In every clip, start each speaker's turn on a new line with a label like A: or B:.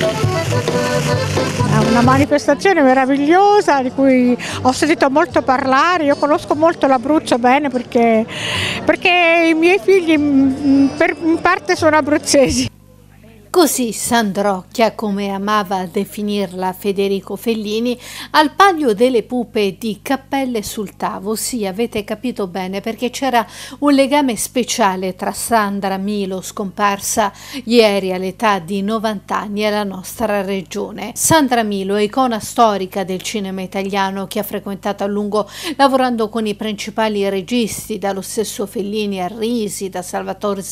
A: È una manifestazione meravigliosa di cui ho sentito molto parlare, io conosco molto l'Abruzzo bene perché, perché i miei figli mm, mm, in parte sono abruzzesi. Così Sandrocchia, come amava definirla Federico Fellini, al palio delle pupe di Cappelle sul tavolo, sì, avete capito bene, perché c'era un legame speciale tra Sandra Milo, scomparsa ieri all'età di 90 anni, e la nostra regione. Sandra Milo icona storica del cinema italiano che ha frequentato a lungo lavorando con i principali registi, dallo stesso Fellini a Risi, da Salvatore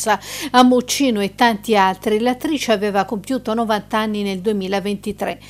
A: a Muccino e tanti altri. L'attrice attrice aveva compiuto 90 anni nel 2023.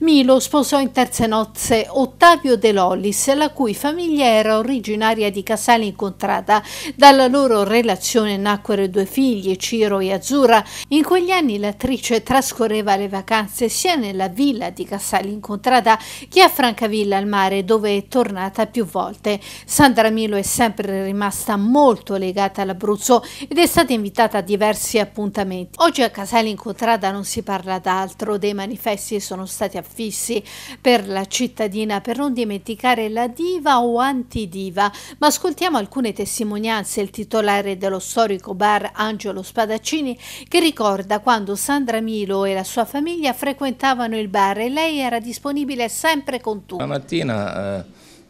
A: Milo sposò in terze nozze Ottavio De Lollis, la cui famiglia era originaria di Casale Incontrada. Dalla loro relazione nacquero due figli, Ciro e Azzurra. In quegli anni l'attrice trascorreva le vacanze sia nella villa di Casale Incontrada che a Francavilla al mare, dove è tornata più volte. Sandra Milo è sempre rimasta molto legata all'Abruzzo ed è stata invitata a diversi appuntamenti. Oggi a Casale Incontrada Cotrada non si parla d'altro, dei manifesti sono stati affissi per la cittadina per non dimenticare la diva o antidiva, ma ascoltiamo alcune testimonianze. Il titolare dello storico bar Angelo Spadaccini che ricorda quando Sandra Milo e la sua famiglia frequentavano il bar e lei era disponibile sempre con tutti. La
B: mattina eh,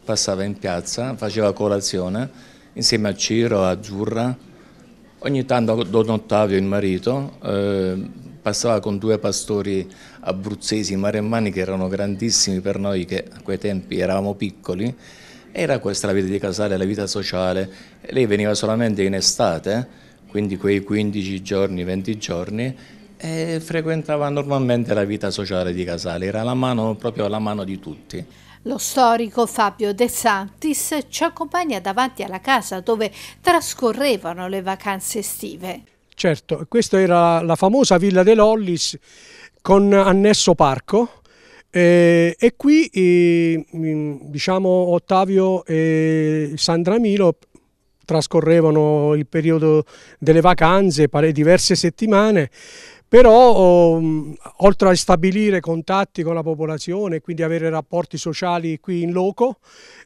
B: passava in piazza, faceva colazione insieme a Ciro, a Azzurra, ogni tanto Don Ottavio, il marito, eh, passava con due pastori abruzzesi maremmani che erano grandissimi per noi che a quei tempi eravamo piccoli. Era questa la vita di Casale, la vita sociale. Lei veniva solamente in estate, quindi quei 15 giorni, 20 giorni, e frequentava normalmente la vita sociale di Casale. Era la mano, proprio la mano di tutti.
A: Lo storico Fabio De Santis ci accompagna davanti alla casa dove trascorrevano le vacanze estive.
C: Certo, questa era la famosa Villa dell'Ollis con annesso parco eh, e qui eh, diciamo Ottavio e Sandra Milo trascorrevano il periodo delle vacanze, diverse settimane, però oh, oltre a stabilire contatti con la popolazione e quindi avere rapporti sociali qui in loco,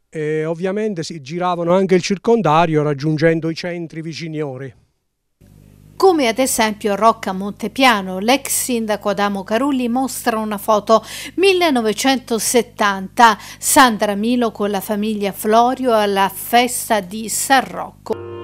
C: eh, ovviamente si giravano anche il circondario raggiungendo i centri viciniori
A: come ad esempio Rocca Montepiano. L'ex sindaco Adamo Carulli mostra una foto 1970, Sandra Milo con la famiglia Florio alla festa di San Rocco.